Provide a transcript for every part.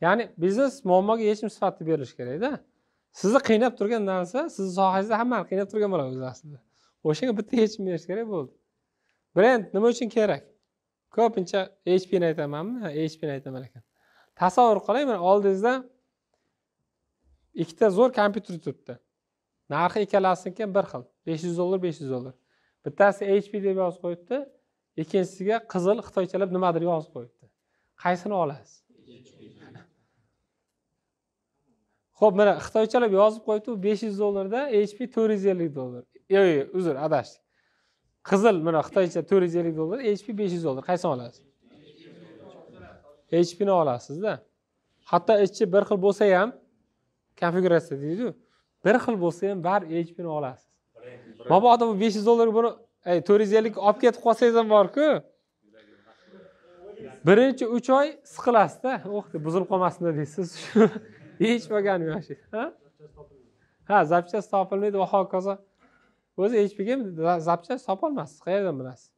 ya'ni biznes muammoga yechim sifatida berilishi kerakda sizni qiynab turgan narsa sizni sohangizda hammani qiynab turgan bo'ladi o'zi aslida o'shanga bitta yechim berish kerak bo'ldi brend nima uchun kerak ko'pincha hpni aytamanmi hpni aytaman ekan tasavvur qiling mana oldingizda ikkita zo'r kompyuter turibdi narxi ikkalasiniki bir xil besh yuz dollar besh yuz dollar bittasi hp deb yozib qo'yibdi ikkinchisiga qizil xitoychalab nimadir yozib qo'yibdi qaysini olasiz ho'p mana xitoychalab yozib qo'yibdi besh yuz dollarda hp to'rt yuz ellik dollar yo'q yo'q uzr adashdik qizil mana xitoycha to'rt yuz ellik dollar hp besh yuz dollar qaysini olasiz hpni olasizda hatto ichi bir xil bo'lsa ham konfiguratsiya deydiku bir xil bo'lsa ham baribir hpni olasiz mabodo bu besh yuz dollar buni to'rt yuz ellik olib ketib qolsangiz ham borku birinchi uch oy siqilasizda oh buzilib qolmasin deysiz هیچ بگن میشه ها زبچه استاپل نید و خاکازا وزی هیچ بگیم زبچه استاپل مست خیر دم برست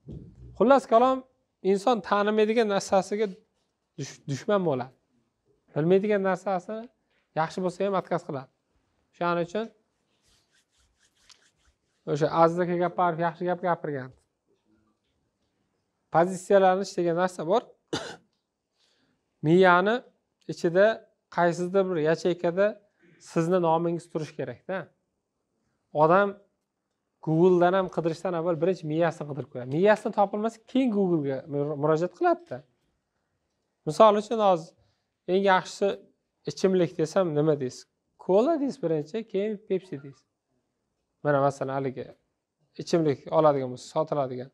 خلاص کلام انسان تانه میدیگه نسته هسته که دشمن مولد بل میدیگه نسته هسته یخش بسه یه مدکس شانه چون وشه از که گپ پرف یخش گپ گپ برگند پزیسیالانش دیگه نسته بار میانه ایچه ده qaysidir bir yacheykada sizni nomingiz turishi kerakda odam googledan ham qidirishdan avval birinchi miyasini qidirib ko'radi miyasini topilmasa keyin googlega murojaat qiladida misol uchun hozir eng yaxshi ichimlik desam nima deysiz kola deysiz birinchi keyin pepsi deysiz mana masalan haligi ichimlik oladigan bo'lsa sotiladigan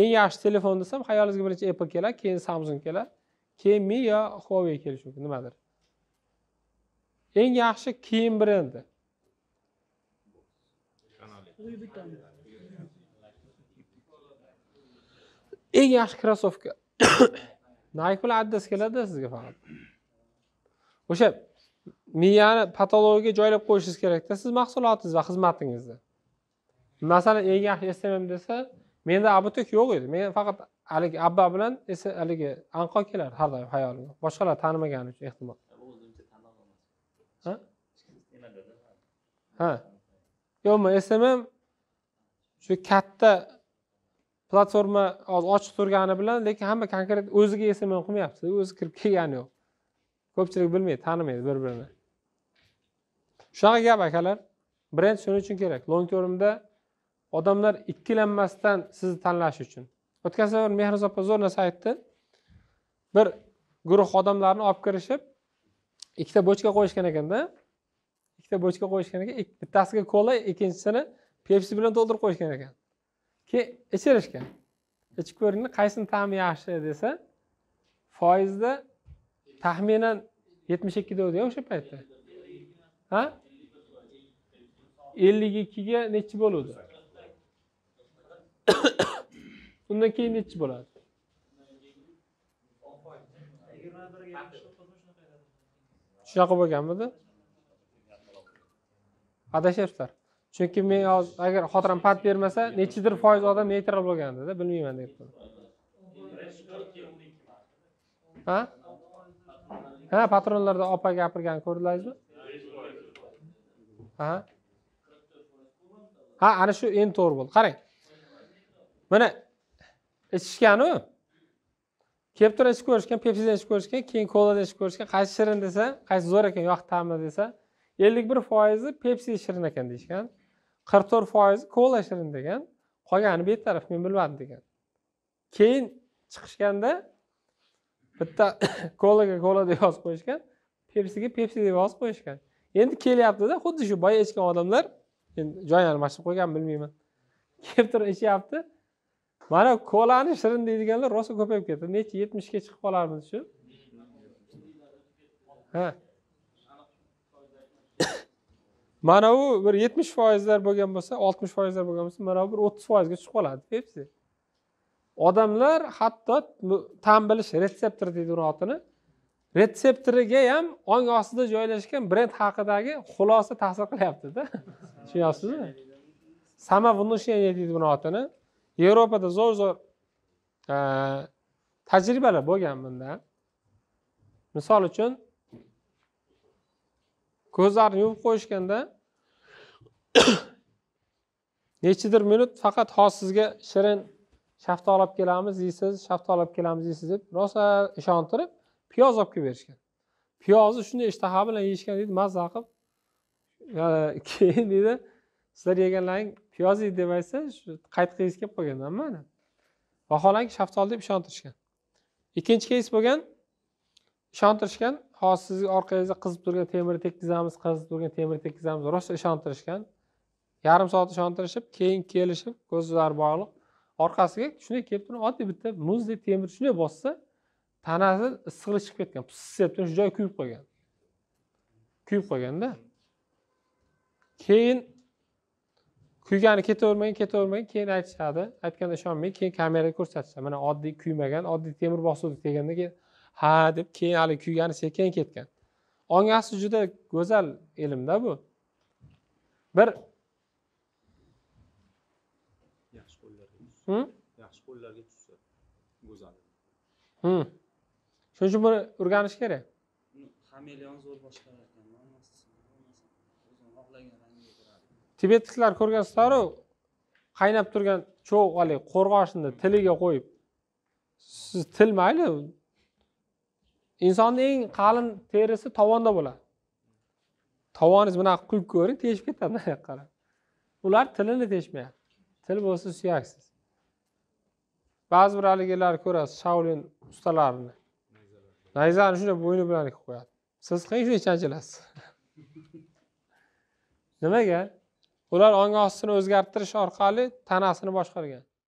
eng yaxshi telefon desam xayolingizga birinchi apple keladi keyin samsung keladi keyin mi yo huawei kelishi mumkin nimadir eng yaxshi kiyim brendi eng yaxshi krossovka nayk bilan addas keladi sizga faqat o'sha miyani patologiyaga joylab qo'yishingiz kerakda siz mahsulotingiz va xizmatingizni masalan eng yaxshi smm desa menda abutek yo'q edi men faqat haligi abba bilan haligi anqo kelardi har doim hayolimga boshqalar tanimagan uchun ehtimol ha yo'qmi smm shu katta platforma hozir ochiq turgani bilan lekin hamma konkret o'ziga smm qilmayapti o'zi kirib kelgani yo'q ko'pchilik bilmaydi tanimaydi bir birini shunaqa gap akalar brend shuning uchun kerak long termda odamlar ikkilanmasdan sizni tanlashi uchun o'tgan safar mehnat opa zo'r narsa aytdi bir guruh odamlarni olib kirishib ikkita bochka qo'yishgan ekanda ikkita bochka qo'yishgan ekan bittasiga kola ikkinchisini pepsi bilan to'ldirib qo'yishgan ekan keyin ichirishgan ichib ko'ringda qaysini ta'mi yaxshi desa foizda taxminan yetmish ikkida edi o'sha paytda ha ellik ikkiga nechi bo'luvdi undan keyin nechi bo'ladi shunaqa bo'lganmidi adashyapsizlar chunki men hozir agar xotiram pand bermasa nechidir foiz odam neytral bo'lgandida bilmayman deb ha ha patronlarda opa gapirgan ko'rdilaringizmi ha ha ana shu endi to'g'ri bo'ldi qarang mana ichishganu kelib turib ichib ko'rishgan pepsidan ichib ko'rishgan keyin koladan ichib ko'rishgan qaysi shirin desa qaysi zo'r ekan yoqib ta'mi desa ellik bir foizi pepsi shirin ekan deyishgan qirq to'rt foizi kola shirin degan qolgani betaraf men bilmadim degan keyin chiqishganda bitta kolaga kola deb yozib qo'yishgan pepsiga pepsi deb yozib qo'yishgan endi kelyaptida xuddi shu boya ichgan odamlar endi joy almashtirib qo'yganmi bilmayman kelib turib ichyapti mana kolani shirin deydiganlar rosa ko'payib ketdi necha yetmishga chiqib qolarmiz shu ha mana u bir yetmish foizlar bo'lgan bo'lsa oltmish foizlar bo'lgan bo'lsa mana bu bir o'ttiz foizga tushib qoladi pepsi odamlar hatto ta'm bilish retseptor deydi uni otini retseptoriga ham ong ostida joylashgan brend haqidagi xulosa ta'sir qilyaptida tushunyapsizmi samovnушение deydi buni otini yevropada zo'r zo'r e, tajribalar bo'lgan bunda misol uchun ko'zlarni yuvib qo'yishganda nechidir minut faqat hozir sizga shirin shafto olib kelamiz deysiz shafto olib kelamiz deysiz deb rosa ishontirib piyoz olib kelib berishgan piyozni shunday ishtaha bilan yeyishgan deydi mazza qilib keyin deydi sizlar yeganlaring piyoz yeydi deb aytsa shu qaytqingiz kelib qolgan nimani vaholanki shaftoli deb ishontirishgan ikkinchi keys bo'lgan ishontirishgan hozir sizni orqangizda qizib turgan temirni tekkizamiz qizib turgan temirni tekkizamiz rosa ishontirishgan yarim soat ishontirishib keyin kelishib ko'zlari bog'liq orqasiga shunday kelib turib oddiy bitta muzdek temir shunday bossa tanasi issiqlik chiqib ketgan piss deb turib shu joyi kuyib qolgan kuyib qolganda keyin kuygani ketavermagan ketavermagan keyin aytishadi aytganda ishonmay keyin kameraga ko'rsatishadi mana oddiy kuymagan oddiy temir bosuvdik deganda keyin ha deb keyin haligi kuygani sekin ketgan ongasi juda go'zal ilmda bu bir yaxshi qo'llarga tushsa go'zal shuning uchun buni o'rganish kerak hameleon zo'r boshqarar tibetliklar ko'rgansizlaru qaynab turgan cho'g' haligi qo'rg'oshinni tiliga qo'yib siz til mayli insonni eng qalin terisi tovonda bo'ladi tovoningiz bunaqa quyib ko'ring teshib ketadi bunayoqqa qarab ular tilini teshmayapti til bo'lsa suyaksiz ba'zi bir haligilar ko'rasiz shaolin ustalarini nayzani shunday bo'yni bilan qilib qo'yadi siz qiling shunday chanchilasiz nimaga ular ong o'zgartirish orqali tanasini boshqargan